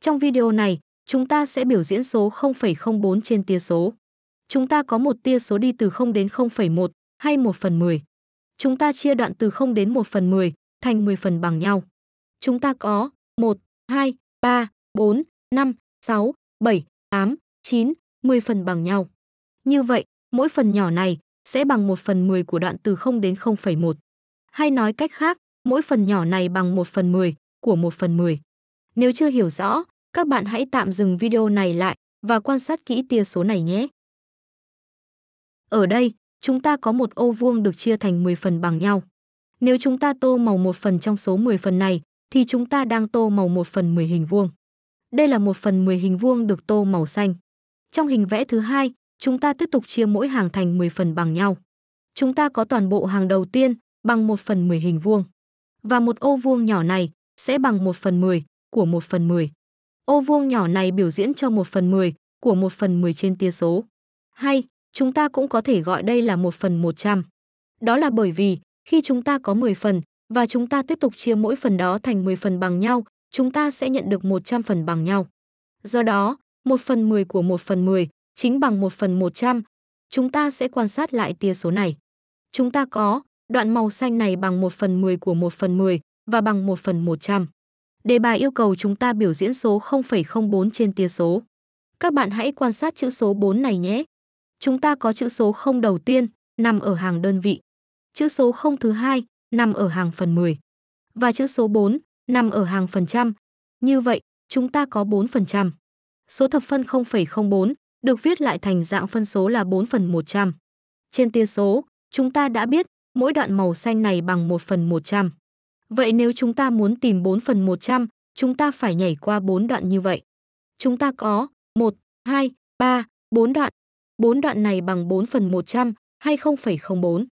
Trong video này, chúng ta sẽ biểu diễn số 0,04 trên tia số. Chúng ta có một tia số đi từ 0 đến 0,1 hay 1 phần 10. Chúng ta chia đoạn từ 0 đến 1 phần 10 thành 10 phần bằng nhau. Chúng ta có 1, 2, 3, 4, 5, 6, 7, 8, 9, 10 phần bằng nhau. Như vậy, mỗi phần nhỏ này sẽ bằng 1 phần 10 của đoạn từ 0 đến 0,1. Hay nói cách khác, mỗi phần nhỏ này bằng 1 phần 10 của 1 phần 10. Nếu chưa hiểu rõ, các bạn hãy tạm dừng video này lại và quan sát kỹ tia số này nhé. Ở đây, chúng ta có một ô vuông được chia thành 10 phần bằng nhau. Nếu chúng ta tô màu một phần trong số 10 phần này, thì chúng ta đang tô màu một phần 10 hình vuông. Đây là một phần 10 hình vuông được tô màu xanh. Trong hình vẽ thứ hai, chúng ta tiếp tục chia mỗi hàng thành 10 phần bằng nhau. Chúng ta có toàn bộ hàng đầu tiên bằng 1 phần 10 hình vuông. Và một ô vuông nhỏ này sẽ bằng 1 phần 10 của 1 phần 10. Ô vuông nhỏ này biểu diễn cho 1 phần 10 của 1 phần 10 trên tia số. Hay, chúng ta cũng có thể gọi đây là 1 phần 100. Đó là bởi vì khi chúng ta có 10 phần và chúng ta tiếp tục chia mỗi phần đó thành 10 phần bằng nhau, chúng ta sẽ nhận được 100 phần bằng nhau. Do đó, 1 phần 10 của 1 phần 10 chính bằng 1 phần 100. Chúng ta sẽ quan sát lại tia số này. Chúng ta có đoạn màu xanh này bằng 1 phần 10 của 1 phần 10 và bằng 1 phần 100. Đề bài yêu cầu chúng ta biểu diễn số 0,04 trên tia số. Các bạn hãy quan sát chữ số 4 này nhé. Chúng ta có chữ số 0 đầu tiên, nằm ở hàng đơn vị. Chữ số 0 thứ hai, nằm ở hàng phần 10. Và chữ số 4, nằm ở hàng phần trăm. Như vậy, chúng ta có 4%. Số thập phân 0,04 được viết lại thành dạng phân số là 4 phần 100. Trên tia số, chúng ta đã biết mỗi đoạn màu xanh này bằng 1 phần 100. Vậy nếu chúng ta muốn tìm 4 phần 100, chúng ta phải nhảy qua 4 đoạn như vậy. Chúng ta có 1, 2, 3, 4 đoạn. 4 đoạn này bằng 4 phần 100 hay 0,04.